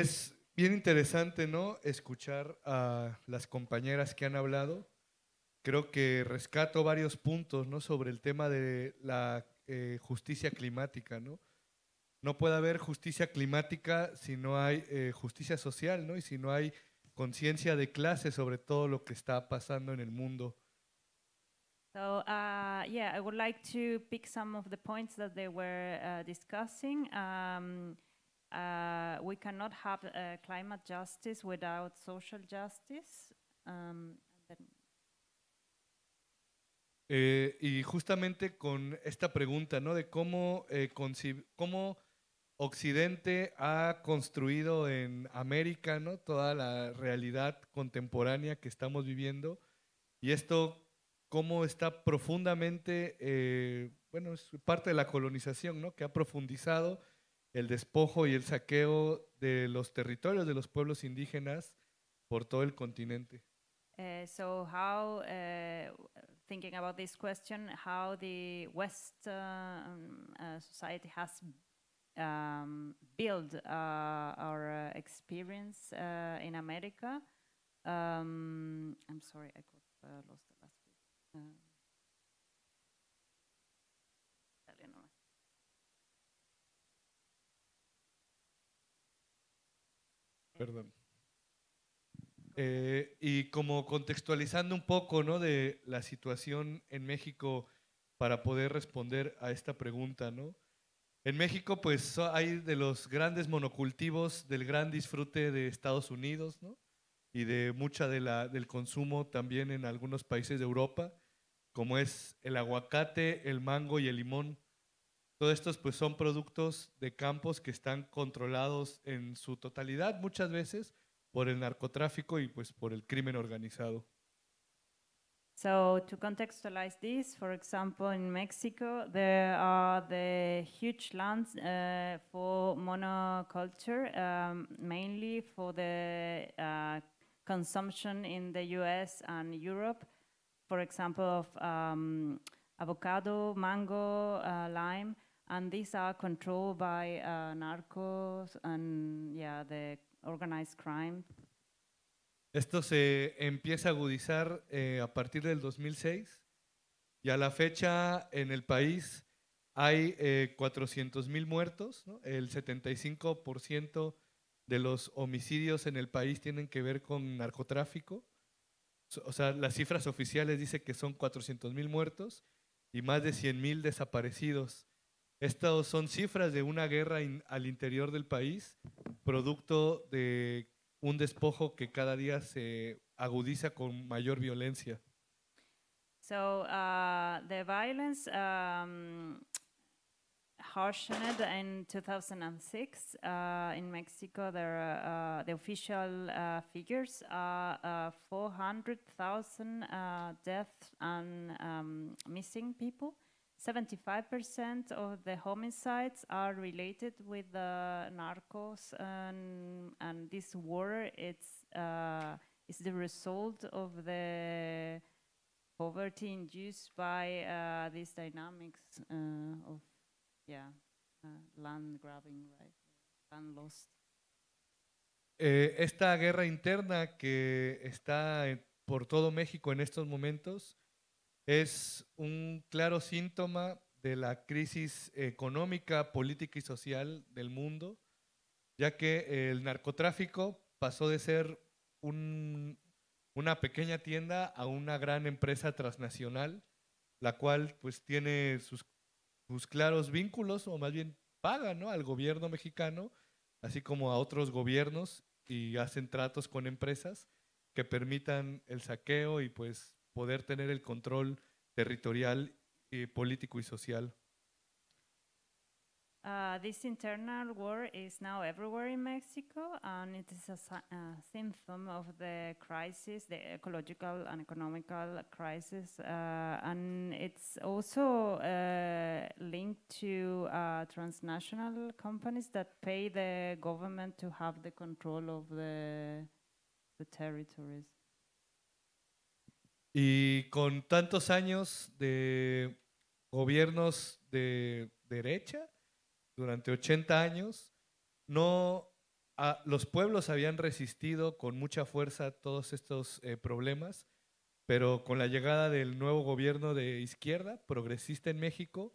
Es bien interesante, ¿no? Escuchar a las compañeras que han hablado. Creo que rescato varios puntos, ¿no? Sobre el tema de la eh, justicia climática, ¿no? No puede haber justicia climática si no hay eh, justicia social, ¿no? Y si no hay conciencia de clase sobre todo lo que está pasando en el mundo. So uh, yeah, I would like to pick some of the points that they were uh, discussing. Um, uh, we cannot have climática uh, climate justice social justice. Um, eh, y justamente con esta pregunta, ¿no? De cómo, eh, cómo Occidente ha construido en América, ¿no? Toda la realidad contemporánea que estamos viviendo. Y esto, cómo está profundamente, eh, bueno, es parte de la colonización, ¿no? Que ha profundizado el despojo y el saqueo de los territorios de los pueblos indígenas por todo el continente. Eh, so how, eh, thinking about this question, how the West uh, um, uh, society has um, built uh, our experience in America. Um, I'm sorry, I got lost the last bit. Perdón. Eh, y como contextualizando un poco ¿no? de la situación en México para poder responder a esta pregunta, ¿no? En México, pues hay de los grandes monocultivos del gran disfrute de Estados Unidos, ¿no? Y de mucha de la, del consumo también en algunos países de Europa, como es el aguacate, el mango y el limón. Todos estos pues son productos de campos que están controlados en su totalidad muchas veces por el narcotráfico y pues por el crimen organizado. So to contextualize this, for example, in Mexico, there are the huge lands uh, for monoculture, um, mainly for the uh, consumption in the US and Europe, for example, of um, avocado, mango, uh, lime and these are controlled by uh, narcos and yeah, the crime. Esto se empieza a agudizar eh, a partir del 2006 y a la fecha en el país hay 400.000 eh, muertos, el 75% de los homicidios en el país tienen que ver con narcotráfico. O sea, las cifras oficiales dicen que son 400.000 muertos y más de 100.000 desaparecidos. Estos son cifras de una guerra al interior del país, producto de un despojo que cada día se agudiza con mayor violencia. So uh, the violence um, in 2006 uh, in Mexico. There, uh, the official uh, figures are 400,000 uh, uh, deaths and um, missing people. 75% of the homicides are related with the uh, narcos, and, and this war it's uh, is the result of the poverty induced by uh, these dynamics uh, of yeah uh, land grabbing, right, land lost. Eh, esta guerra interna que está por todo México en estos momentos. es un claro síntoma de la crisis económica, política y social del mundo, ya que el narcotráfico pasó de ser una pequeña tienda a una gran empresa transnacional, la cual pues tiene sus, claros vínculos, o más bien paga al gobierno mexicano, así como a otros gobiernos, y hacen tratos con empresas que permitan el saqueo y pues poder tener el control territorial, eh, político y social. Uh, this internal war is now everywhere in Mexico, and it is a, a symptom of the crisis, the ecological and economical crisis, uh, and it's also uh, linked to uh, transnational companies that pay the government to have the control of the, the territories. Y con tantos años de gobiernos de derecha, durante 80 años, no ah, los pueblos habían resistido con mucha fuerza todos estos eh, problemas, pero con la llegada del nuevo gobierno de izquierda, progresista en México,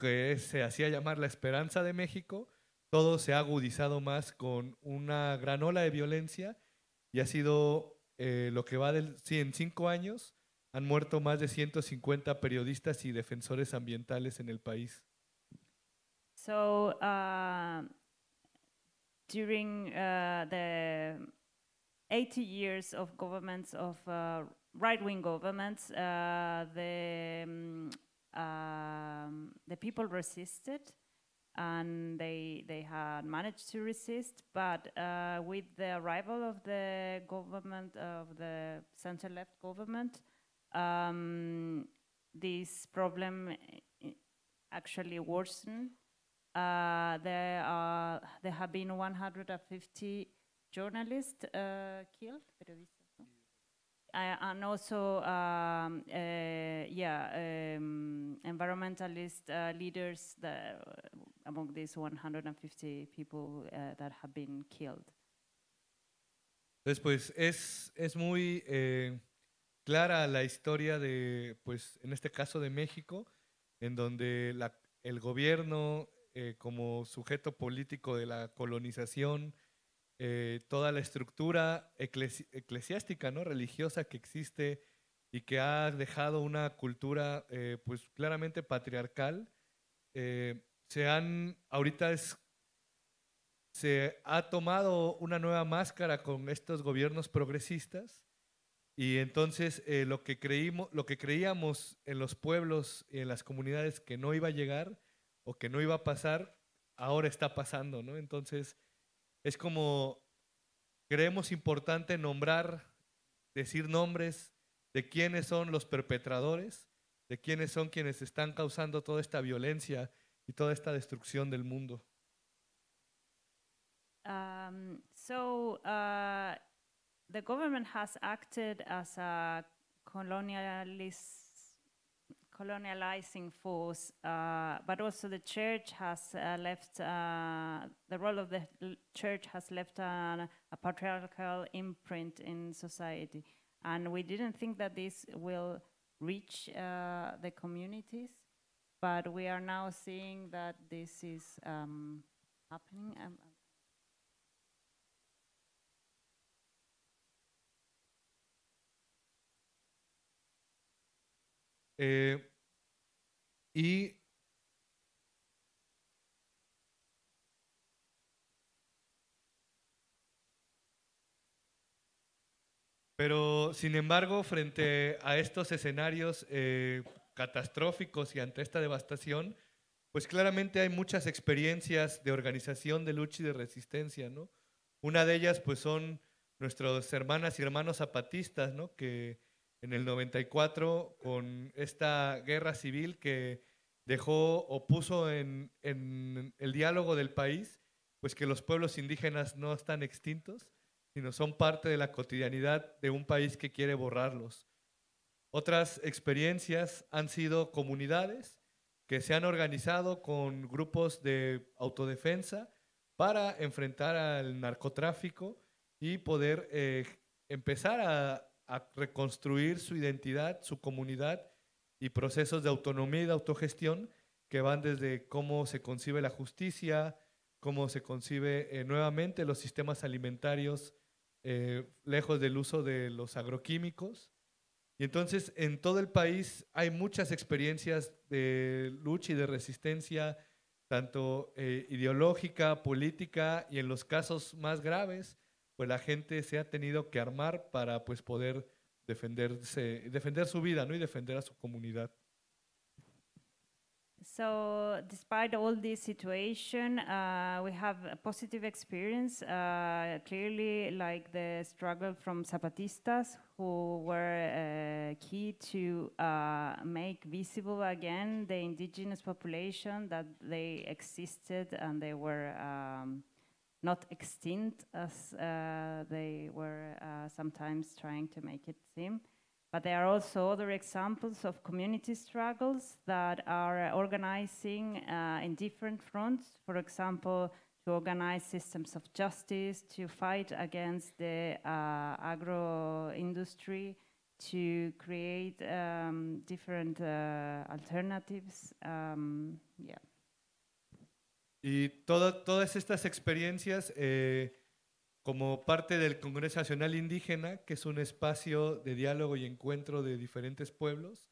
que se hacía llamar la esperanza de México, todo se ha agudizado más con una gran ola de violencia y ha sido eh, lo que va del, sí, en cinco años han muerto más de 150 periodistas y defensores ambientales en el país. So, uh, during uh, the 80 years of governments of uh, right-wing governments, uh, the um, the people resisted. and they they had managed to resist. But uh, with the arrival of the government of the center left government, um, this problem eh, actually worsened. Uh, there are there have been 150 journalists uh, killed. Uh, and also, um, uh, yeah, um, environmentalist uh, leaders that among these 150 people uh, that have been Entonces, pues, es, es muy eh, clara la historia de, pues en este caso de México, en donde el gobierno eh, como sujeto político de la colonización, eh, toda la estructura eclesiástica, ¿no? religiosa que existe y que ha dejado una cultura pues claramente patriarcal, eh, se han, ahorita se ha tomado una nueva máscara con estos gobiernos progresistas y entonces eh, lo, que creímos, lo que creíamos en los pueblos y en las comunidades que no iba a llegar o que no iba a pasar, ahora está pasando, ¿no? Entonces es como creemos importante nombrar, decir nombres de quiénes son los perpetradores, de quiénes son quienes están causando toda esta violencia y toda esta destrucción del mundo? Um, so uh, the government has acted as a colonialist colonializing force, uh, but also the church has uh, left uh, the role of the church has left an, a patriarchal imprint in society, and we didn't think that this will reach uh, the communities. but we are now seeing that this is um, happening. Um, um, eh, pero, sin embargo, frente a estos escenarios, eh, catastróficos y ante esta devastación, pues claramente hay muchas experiencias de organización de lucha y de resistencia, Una de ellas pues son nuestros hermanas y hermanos zapatistas, Que en el 94 con esta guerra civil que dejó o puso en el diálogo del país, pues que los pueblos indígenas no están extintos, sino son parte de la cotidianidad de un país que quiere borrarlos. Otras experiencias han sido comunidades que se han organizado con grupos de autodefensa para enfrentar al narcotráfico y poder eh, empezar a, reconstruir su identidad, su comunidad y procesos de autonomía y de autogestión que van desde cómo se concibe la justicia, cómo se concibe eh, nuevamente los sistemas alimentarios eh, lejos del uso de los agroquímicos, y entonces en todo el país hay muchas experiencias de lucha y de resistencia, tanto eh, ideológica, política, y en los casos más graves, pues la gente se ha tenido que armar para pues, poder defenderse, defender su vida ¿no? y defender a su comunidad. So despite all this situation, uh, we have a positive experience. Uh, clearly, like the struggle from Zapatistas, who were uh, key to uh, make visible again the indigenous population that they existed and they were um, not extinct as uh, they were uh, sometimes trying to make it seem. But there are also other examples of community struggles that are uh, organizing uh, in different fronts. For example, to organize systems of justice, to fight against the uh, agro industry, to create um, different uh, alternatives. Um, yeah. Y toda, todas estas experiencias eh, como parte del Congreso Nacional Indígena, que es un espacio de diálogo y encuentro de diferentes pueblos,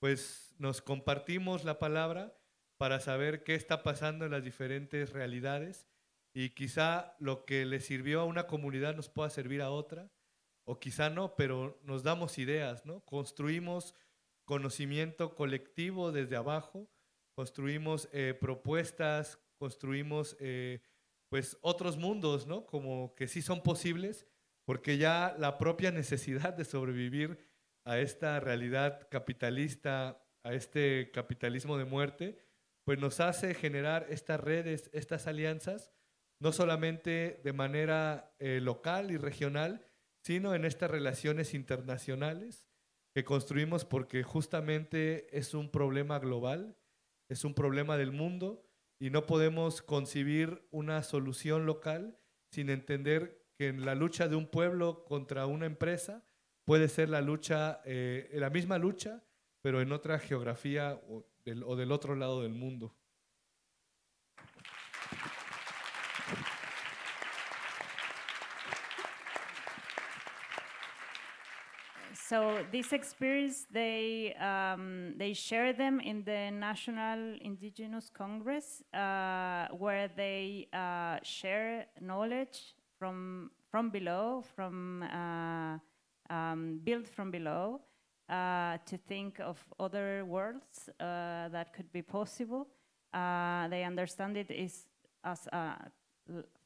pues nos compartimos la palabra para saber qué está pasando en las diferentes realidades y quizá lo que le sirvió a una comunidad nos pueda servir a otra, o quizá no, pero nos damos ideas, ¿no? Construimos conocimiento colectivo desde abajo, construimos eh, propuestas, construimos... Eh, pues otros mundos, ¿no? Como que sí son posibles, porque ya la propia necesidad de sobrevivir a esta realidad capitalista, a este capitalismo de muerte, pues nos hace generar estas redes, estas alianzas, no solamente de manera eh, local y regional, sino en estas relaciones internacionales que construimos porque justamente es un problema global, es un problema del mundo y no podemos concebir una solución local sin entender que en la lucha de un pueblo contra una empresa puede ser la lucha, eh, la misma lucha, pero en otra geografía o del otro lado del mundo. so this experience, they, um, they share them in the National Indigenous Congress, uh, where they uh, share knowledge from, from below, from uh, um, built from below, uh, to think of other worlds uh, that could be possible. Uh, they understand it is as a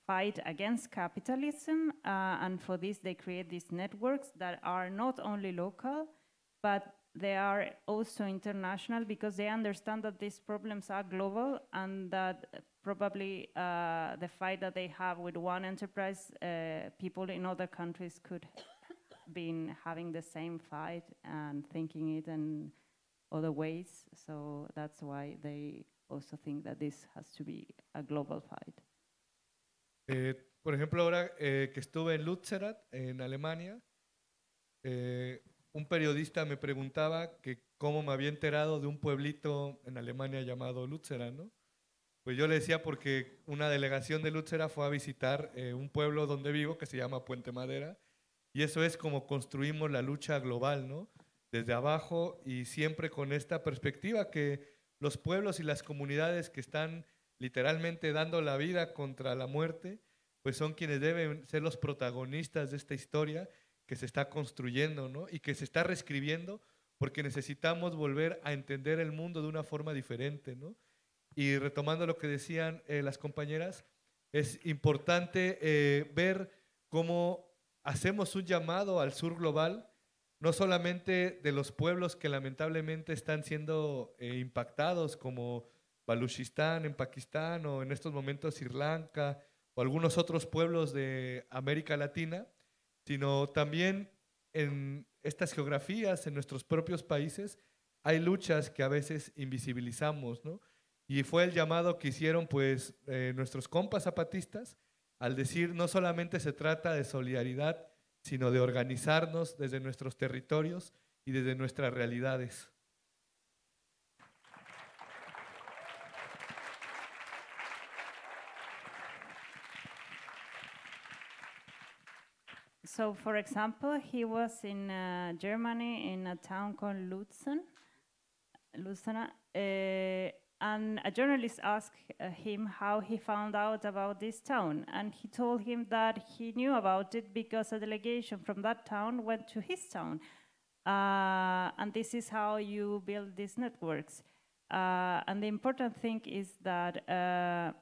fight against capitalism. Uh, and for this, they create these networks that are not only local, but they are also international because they understand that these problems are global and that probably uh, the fight that they have with one enterprise, uh, people in other countries could be having the same fight and thinking it in other ways. So that's why they also think that this has to be a global fight. Eh, por ejemplo, ahora eh, que estuve en Lutzerat, en Alemania, eh, un periodista me preguntaba cómo me había enterado de un pueblito en Alemania llamado Lutzerat, ¿no? Pues yo le decía porque una delegación de Lutzerat fue a visitar un pueblo donde vivo que se llama Puente Madera, y eso es como construimos la lucha global, ¿no? Desde abajo y siempre con esta perspectiva que los pueblos y las comunidades que están literalmente dando la vida contra la muerte, pues son quienes deben ser los protagonistas de esta historia que se está construyendo y que se está reescribiendo porque necesitamos volver a entender el mundo de una forma diferente. Y retomando lo que decían eh, las compañeras, es importante eh, ver cómo hacemos un llamado al sur global, no solamente de los pueblos que lamentablemente están siendo eh, impactados como Baluchistán, en Pakistán o en estos momentos Sri Lanka o algunos otros pueblos de América Latina, sino también en estas geografías, en nuestros propios países, hay luchas que a veces invisibilizamos, Y fue el llamado que hicieron pues eh, nuestros compas zapatistas al decir no solamente se trata de solidaridad, sino de organizarnos desde nuestros territorios y desde nuestras realidades. so, for example, he was in uh, Germany in a town called Lutzen, uh, and a journalist asked uh, him how he found out about this town, and he told him that he knew about it because a delegation from that town went to his town, uh, and this is how you build these networks. Uh, and the important thing is that uh,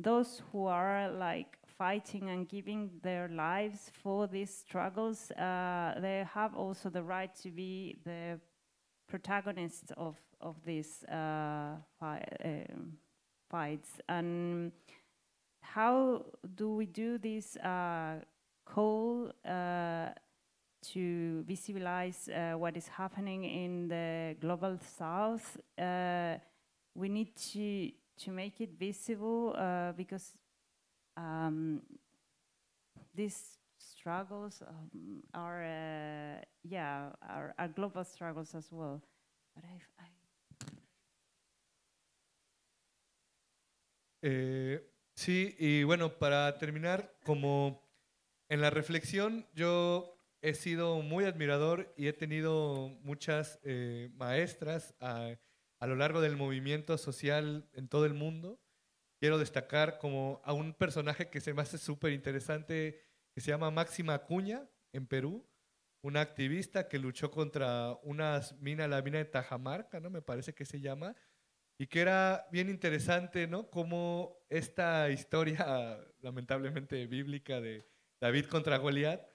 those who are like fighting and giving their lives for these struggles, uh, they have also the right to be the protagonists of, of these uh, fi um, fights. And how do we do this uh, call uh, to visualize uh, what is happening in the global south? we need to to make it visible uh, because um, these struggles um, are, uh, yeah, are, eh, sí, y bueno, para terminar, como en la reflexión, yo he sido muy admirador y he tenido muchas eh, maestras a lo largo del movimiento social en todo el mundo quiero destacar como a un personaje que se me hace súper interesante, que se llama Máxima Acuña, en Perú, una activista que luchó contra unas mina, la mina de Tajamarca, ¿no? Me parece que se llama, y que era bien interesante, ¿no? Cómo esta historia, lamentablemente bíblica, de David contra Goliat,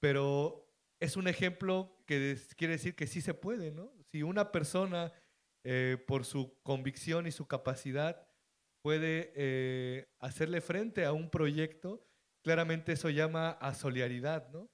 pero es un ejemplo que quiere decir que sí se puede, ¿no? Si una persona, eh, por su convicción y su capacidad, puede eh, hacerle frente a un proyecto, claramente eso llama a solidaridad, ¿no?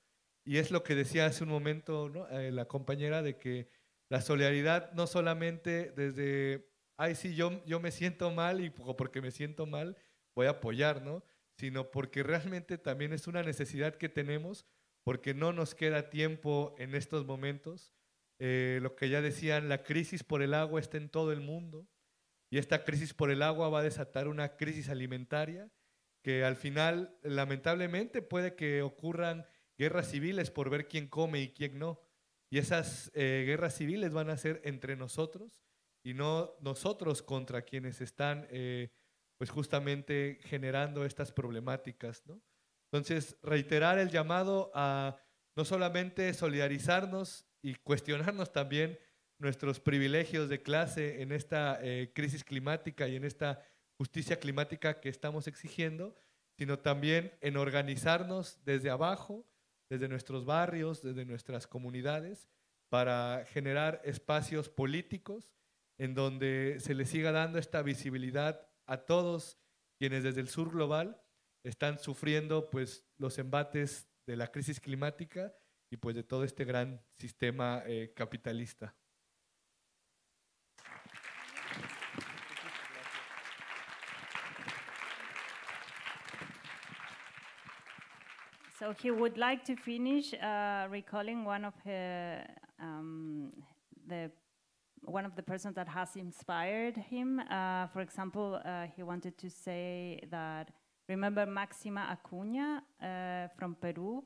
Y es lo que decía hace un momento eh, la compañera de que la solidaridad no solamente desde, ay, sí, yo, yo me siento mal y porque me siento mal voy a apoyar, ¿no? Sino porque realmente también es una necesidad que tenemos porque no nos queda tiempo en estos momentos. Eh, lo que ya decían, la crisis por el agua está en todo el mundo. Y esta crisis por el agua va a desatar una crisis alimentaria que al final, lamentablemente, puede que ocurran guerras civiles por ver quién come y quién no. Y esas eh, guerras civiles van a ser entre nosotros y no nosotros contra quienes están, eh, pues justamente generando estas problemáticas, ¿no? Entonces, reiterar el llamado a no solamente solidarizarnos y cuestionarnos también nuestros privilegios de clase en esta eh, crisis climática y en esta justicia climática que estamos exigiendo, sino también en organizarnos desde abajo, desde nuestros barrios, desde nuestras comunidades, para generar espacios políticos en donde se le siga dando esta visibilidad a todos quienes desde el sur global están sufriendo pues, los embates de la crisis climática y pues de todo este gran sistema eh, capitalista. So he would like to finish uh, recalling one of her, um, the one of the persons that has inspired him. Uh, for example, uh, he wanted to say that remember Maxima Acuña uh, from Peru,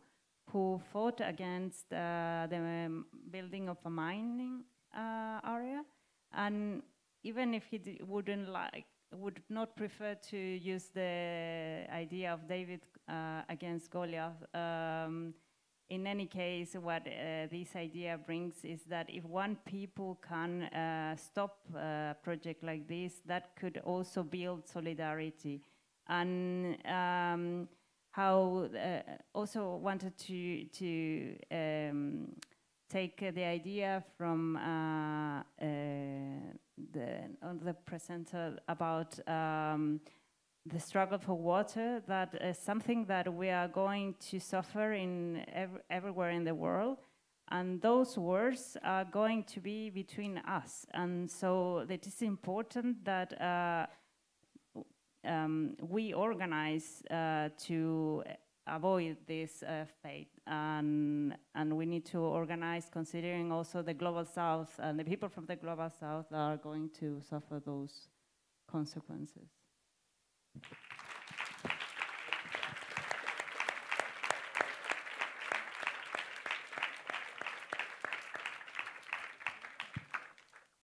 who fought against uh, the building of a mining uh, area, and even if he wouldn't like would not prefer to use the idea of David uh, against Goliath. Um, in any case, what uh, this idea brings is that if one people can uh, stop a uh, project like this, that could also build solidarity. And um, how uh, also wanted to to um, take the idea from uh, the, uh, the presenter about um, the struggle for water. That is uh, something that we are going to suffer in ev everywhere in the world. And those wars are going to be between us. And so it is important that uh, um, we organize uh, to avoid this uh, fate. And, and we need to organize considering also the global south and the people from the global south are going to suffer those consequences.